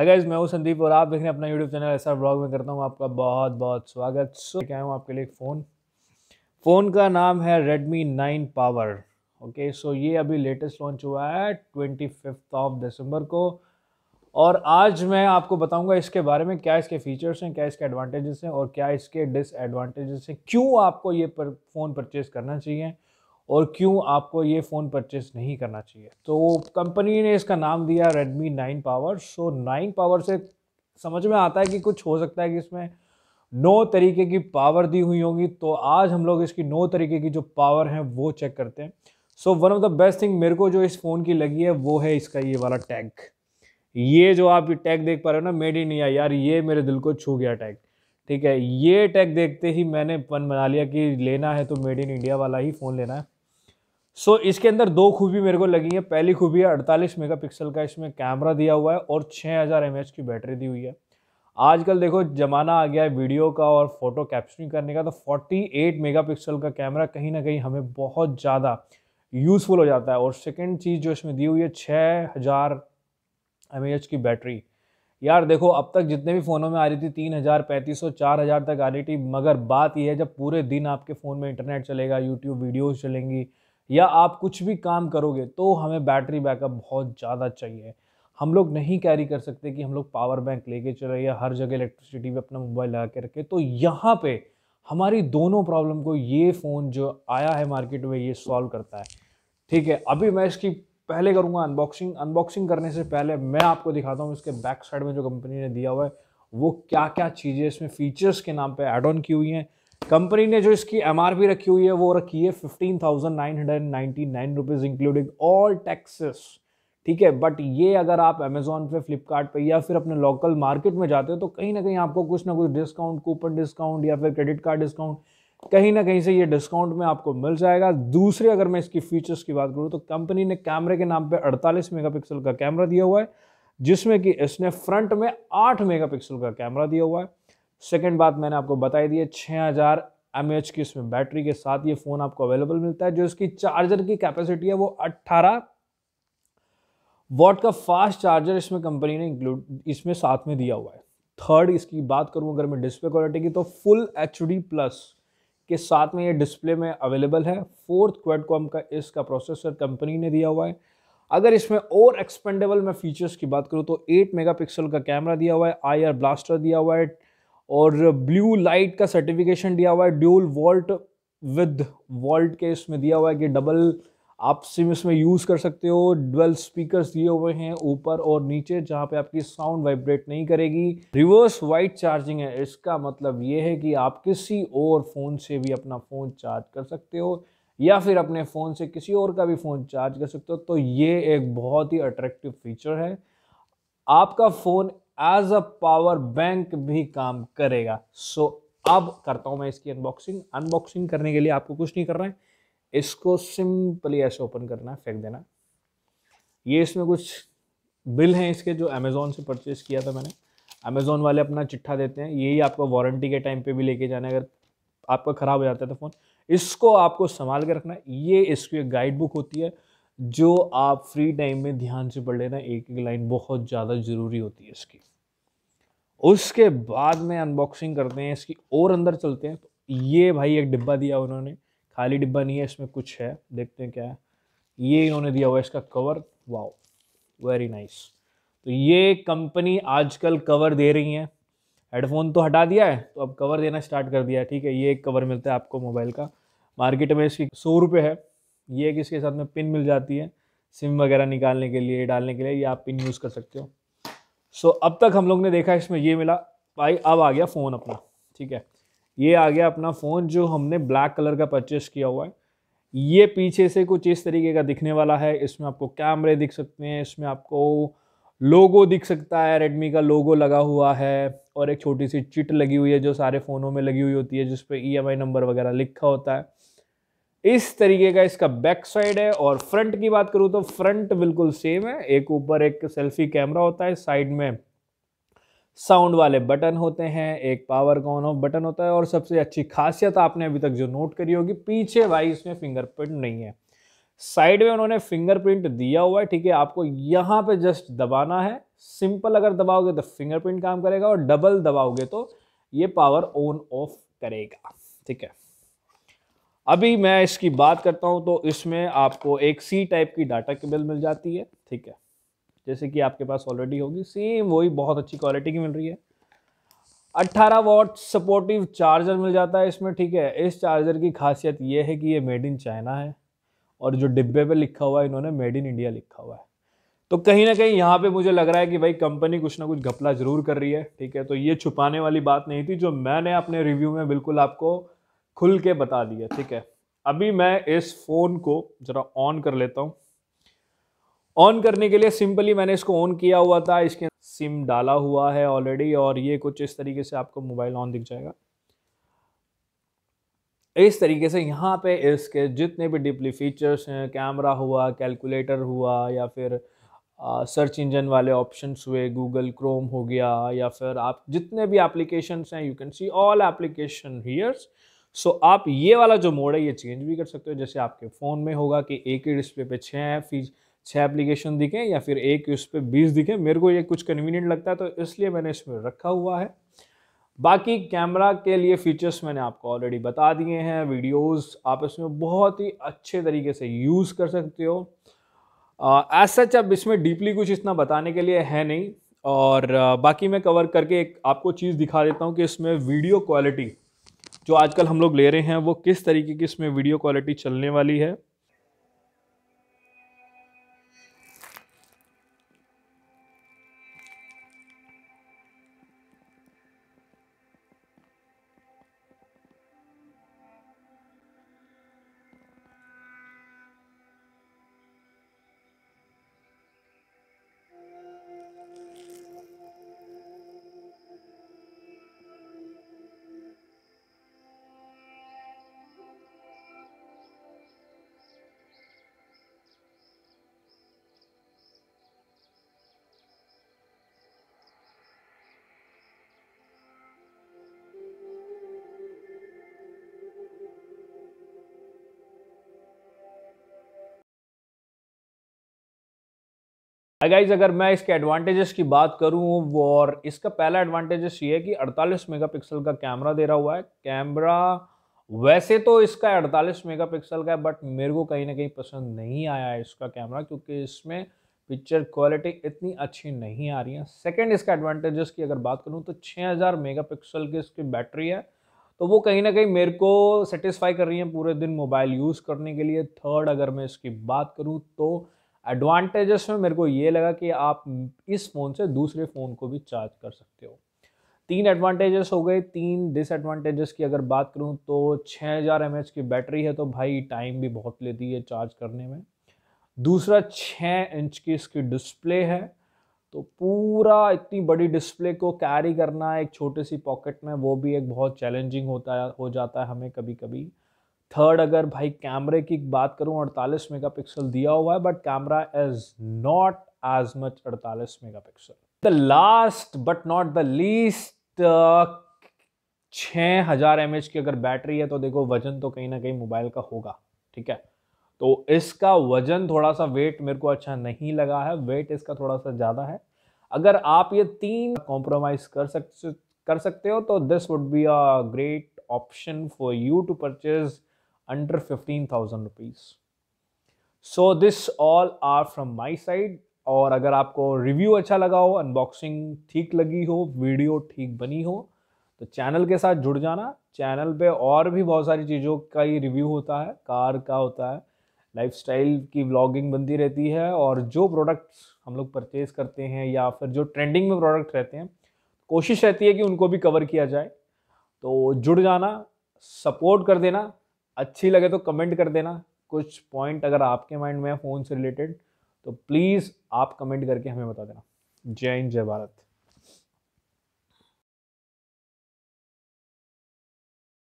अगर मैं हूँ संदीप और आप देख रहे हैं अपना यूट्यूब चैनल ऐसा ब्लॉग में करता हूँ आपका बहुत बहुत स्वागत सो क्या हूँ आपके लिए फ़ोन फ़ोन का नाम है Redmi 9 पावर ओके सो ये अभी लेटेस्ट लॉन्च हुआ है ट्वेंटी फिफ्थ ऑफ दिसंबर को और आज मैं आपको बताऊंगा इसके बारे में क्या इसके फीचर्स हैं क्या इसके एडवांटेजेस हैं और क्या इसके डिसएडवांटेजेस हैं क्यों आपको ये पर फ़ोन परचेज़ करना चाहिए और क्यों आपको ये फ़ोन परचेस नहीं करना चाहिए तो कंपनी ने इसका नाम दिया Redmi nine power so nine power से समझ में आता है कि कुछ हो सकता है कि इसमें नौ तरीके की पावर दी हुई होगी तो आज हम लोग इसकी नौ तरीके की जो पावर है वो चेक करते हैं so one of the best thing मेरे को जो इस फ़ोन की लगी है वो है इसका ये वाला टैग ये जो आप ये टैग देख पा रहे हो ना मेड इन इंडिया यार ये मेरे दिल को छू गया टैग ठीक है ये टैग देखते ही मैंने पन बना लिया कि लेना है तो मेड इन इंडिया वाला ही फ़ोन लेना है सो so, इसके अंदर दो खूबी मेरे को लगी है पहली खूबी है 48 मेगापिक्सल का इसमें कैमरा दिया हुआ है और 6000 हज़ार की बैटरी दी हुई है आजकल देखो ज़माना आ गया है वीडियो का और फोटो कैप्चरिंग करने का तो 48 मेगापिक्सल का कैमरा कहीं ना कहीं हमें बहुत ज़्यादा यूज़फुल हो जाता है और सेकेंड चीज़ जो इसमें दी हुई है छः हज़ार की बैटरी यार देखो अब तक जितने भी फ़ोनों में आ रही थी तीन हज़ार पैंतीस सौ चार हज़ार तक आ रही थी मगर बात यह है जब पूरे दिन आपके फ़ोन में इंटरनेट चलेगा यूट्यूब वीडियोज़ चलेंगी या आप कुछ भी काम करोगे तो हमें बैटरी बैकअप बहुत ज़्यादा चाहिए हम लोग नहीं कैरी कर सकते कि हम लोग पावर बैंक लेके चले या हर जगह इलेक्ट्रिसिटी पे अपना मोबाइल लगा के रखें तो यहाँ पे हमारी दोनों प्रॉब्लम को ये फ़ोन जो आया है मार्केट में ये सॉल्व करता है ठीक है अभी मैं इसकी पहले करूँगा अनबॉक्सिंग अनबॉक्सिंग करने से पहले मैं आपको दिखाता हूँ इसके बैक साइड में जो कंपनी ने दिया हुआ है वो क्या क्या चीज़ें इसमें फ़ीचर्स के नाम पर ऐड ऑन की हुई हैं कंपनी ने जो इसकी एम रखी हुई है वो रखी है fifteen thousand nine hundred ninety nine rupees including all taxes ठीक है बट ये अगर आप अमेजोन पे फ्लिपकार्ट पे या फिर अपने लोकल मार्केट में जाते हो तो कहीं ना कहीं आपको कुछ ना कुछ डिस्काउंट कूपन डिस्काउंट या फिर क्रेडिट कार्ड डिस्काउंट कहीं ना कहीं से ये डिस्काउंट में आपको मिल जाएगा दूसरे अगर मैं इसकी फीचर्स की बात करूँ तो कंपनी ने कैमरे के नाम पर अड़तालीस मेगा का कैमरा दिया हुआ है जिसमें कि इसने फ्रंट में आठ मेगा का कैमरा दिया हुआ है सेकेंड बात मैंने आपको बताई दी है छः हज़ार एम एच की इसमें बैटरी के साथ ये फ़ोन आपको अवेलेबल मिलता है जो इसकी चार्जर की कैपेसिटी है वो अट्ठारह वॉट का फास्ट चार्जर इसमें कंपनी ने इंक्लूड इसमें साथ में दिया हुआ है थर्ड इसकी बात करूँ अगर मैं डिस्प्ले क्वालिटी की तो फुल एच प्लस के साथ में ये डिस्प्ले में अवेलेबल है फोर्थ क्वेड कॉम का इसका प्रोसेसर कंपनी ने दिया हुआ है अगर इसमें और एक्सपेंडेबल मैं फीचर्स की बात करूँ तो 8 मेगापिक्सल का कैमरा दिया हुआ है आईआर ब्लास्टर दिया हुआ है और ब्लू लाइट का सर्टिफिकेशन दिया हुआ है ड्यूल वॉल्ट विद वॉल्ट के इसमें दिया हुआ है कि डबल आप सिम इसमें यूज़ कर सकते हो ड्वेल्व स्पीकर्स दिए हुए हैं ऊपर और नीचे जहाँ पे आपकी साउंड वाइब्रेट नहीं करेगी रिवर्स वाइट चार्जिंग है इसका मतलब ये है कि आप किसी और फ़ोन से भी अपना फ़ोन चार्ज कर सकते हो या फिर अपने फ़ोन से किसी और का भी फ़ोन चार्ज कर सकते हो तो ये एक बहुत ही अट्रैक्टिव फीचर है आपका phone as a power bank भी काम करेगा सो so, अब करता हूं मैं इसकी अनबॉक्सिंग अनबॉक्सिंग करने के लिए आपको कुछ नहीं करना है इसको सिंपली ऐसे ओपन करना है फेंक देना ये इसमें कुछ बिल हैं इसके जो अमेज़ोन से परचेज़ किया था मैंने अमेज़ोन वाले अपना चिट्ठा देते हैं यही आपको वारंटी के टाइम पे भी लेके जाना है अगर आपका ख़राब हो जाता है तो फ़ोन इसको आपको संभाल के रखना ये इसकी एक गाइड बुक होती है जो आप फ्री टाइम में ध्यान से पढ़ लेना एक एक लाइन बहुत ज़्यादा ज़रूरी होती है इसकी उसके बाद में अनबॉक्सिंग करते हैं इसकी और अंदर चलते हैं तो ये भाई एक डिब्बा दिया उन्होंने खाली डिब्बा नहीं है इसमें कुछ है देखते हैं क्या है ये इन्होंने दिया हुआ इसका कवर वाओ वेरी नाइस तो ये कंपनी आजकल कवर दे रही है हेडफोन तो हटा दिया है तो अब कवर देना स्टार्ट कर दिया है ठीक है ये एक कवर मिलता है आपको मोबाइल का मार्केट में इसकी सौ रुपये है ये एक इसके साथ में पिन मिल जाती है सिम वगैरह निकालने के लिए डालने के लिए ये आप पिन यूज़ कर सकते हो सो so, अब तक हम लोग ने देखा इसमें ये मिला भाई अब आ गया फ़ोन अपना ठीक है ये आ गया अपना फ़ोन जो हमने ब्लैक कलर का परचेस किया हुआ है ये पीछे से कुछ इस तरीके का दिखने वाला है इसमें आपको कैमरे दिख सकते हैं इसमें आपको लोगो दिख सकता है रेडमी का लोगो लगा हुआ है और एक छोटी सी चिट लगी हुई है जो सारे फ़ोनों में लगी हुई होती है जिस पर ई नंबर वगैरह लिखा होता है इस तरीके का इसका बैक साइड है और फ्रंट की बात करूँ तो फ्रंट बिल्कुल सेम है एक ऊपर एक सेल्फी कैमरा होता है साइड में साउंड वाले बटन होते हैं एक पावर का ऑन ऑफ बटन होता है और सबसे अच्छी खासियत आपने अभी तक जो नोट करी होगी पीछे भाई इसमें फिंगरप्रिंट नहीं है साइड में उन्होंने फिंगरप्रिंट दिया हुआ है ठीक है आपको यहाँ पे जस्ट दबाना है सिंपल अगर दबाओगे तो फिंगरप्रिंट काम करेगा और डबल दबाओगे तो ये पावर ऑन ऑफ करेगा ठीक है अभी मैं इसकी बात करता हूँ तो इसमें आपको एक सी टाइप की डाटा केबल मिल जाती है ठीक है जैसे कि आपके पास ऑलरेडी होगी सेम वही बहुत अच्छी क्वालिटी की मिल रही है 18 वॉट सपोर्टिव चार्जर मिल जाता है इसमें ठीक है इस चार्जर की खासियत ये है कि ये मेड इन चाइना है और जो डिब्बे पे लिखा हुआ है इन्होंने मेड इन इंडिया लिखा हुआ है तो कहीं ना कहीं यहाँ पे मुझे लग रहा है कि भाई कंपनी कुछ ना कुछ घपला जरूर कर रही है ठीक है तो ये छुपाने वाली बात नहीं थी जो मैंने अपने रिव्यू में बिल्कुल आपको खुल के बता दिया ठीक है अभी मैं इस फ़ोन को ज़रा ऑन कर लेता हूँ ऑन करने के लिए सिंपली मैंने इसको ऑन किया हुआ था इसके सिम डाला हुआ है ऑलरेडी और ये कुछ इस तरीके से आपको मोबाइल ऑन दिख जाएगा इस तरीके से यहाँ पे इसके जितने भी डिपली फीचर्स हैं कैमरा हुआ कैलकुलेटर हुआ या फिर आ, सर्च इंजन वाले ऑप्शंस हुए गूगल क्रोम हो गया या फिर आप जितने भी एप्लीकेशंस हैं you can see all application here's so आप ये वाला जो मोड है ये चेंज भी कर सकते हो जैसे आपके फ़ोन में होगा कि एक ही डिस्प्ले पे छः फीस छः एप्लीकेशन दिखें या फिर एक उस पर बीस दिखें मेरे को ये कुछ कन्वीनियंट लगता है तो इसलिए मैंने इसमें रखा हुआ है बाकी कैमरा के लिए फ़ीचर्स मैंने आपको ऑलरेडी बता दिए हैं वीडियोस आप इसमें बहुत ही अच्छे तरीके से यूज़ कर सकते हो एज सच अब इसमें डीपली कुछ इतना बताने के लिए है नहीं और बाकी मैं कवर करके एक आपको चीज़ दिखा देता हूँ कि इसमें वीडियो क्वालिटी जो आजकल हम लोग ले रहे हैं वो किस तरीके की इसमें वीडियो क्वालिटी चलने वाली है गाइज अगर मैं इसके एडवांटेजेस की बात वो और इसका पहला एडवांटेजेस ये है कि 48 मेगापिक्सल का कैमरा दे रहा हुआ है कैमरा वैसे तो इसका 48 मेगापिक्सल का है बट मेरे को कहीं ना कहीं पसंद नहीं आया है इसका कैमरा क्योंकि इसमें पिक्चर क्वालिटी इतनी अच्छी नहीं आ रही है सेकेंड इसका एडवांटेजेस की अगर बात करूँ तो छः हज़ार की इसकी बैटरी है तो वो कहीं ना कहीं मेरे को सेटिस्फाई कर रही है पूरे दिन मोबाइल यूज़ करने के लिए थर्ड अगर मैं इसकी बात करूँ तो एडवांटेजेस में मेरे को ये लगा कि आप इस फ़ोन से दूसरे फ़ोन को भी चार्ज कर सकते हो तीन एडवांटेजेस हो गए तीन डिसएडवांटेजेस की अगर बात करूँ तो 6000 हज़ार की बैटरी है तो भाई टाइम भी बहुत लेती है चार्ज करने में दूसरा 6 इंच की इसकी डिस्प्ले है तो पूरा इतनी बड़ी डिस्प्ले को कैरी करना एक छोटे सी पॉकेट में वो भी एक बहुत चैलेंजिंग होता है हो जाता है हमें कभी कभी थर्ड अगर भाई कैमरे की बात करूं 48 मेगापिक्सल दिया हुआ है but camera is not as much 48 megapixel the last but not the least छः हज़ार एम की अगर बैटरी है तो देखो वजन तो कहीं ना कहीं मोबाइल का होगा ठीक है तो इसका वजन थोड़ा सा वेट मेरे को अच्छा नहीं लगा है वेट इसका थोड़ा सा ज़्यादा है अगर आप ये तीन कॉम्प्रोमाइज़ कर सकते कर सकते हो तो this would be a great option for you to purchase under 15,000 rupees. So this all are from my side और अगर आपको रिव्यू अच्छा लगा हो अनबॉक्सिंग ठीक लगी हो वीडियो ठीक बनी हो तो चैनल के साथ जुड़ जाना चैनल पे और भी बहुत सारी चीज़ों का ही रिव्यू होता है कार का होता है लाइफस्टाइल की व्लॉगिंग बनती रहती है और जो प्रोडक्ट्स हम लोग परचेज करते हैं या फिर जो ट्रेंडिंग में प्रोडक्ट रहते हैं कोशिश रहती है कि उनको भी कवर किया जाए तो जुड़ जाना सपोर्ट कर देना अच्छी लगे तो कमेंट कर देना कुछ पॉइंट अगर आपके माइंड में है फ़ोन से रिलेटेड तो प्लीज़ आप कमेंट करके हमें बता देना जय हिंद जय भारत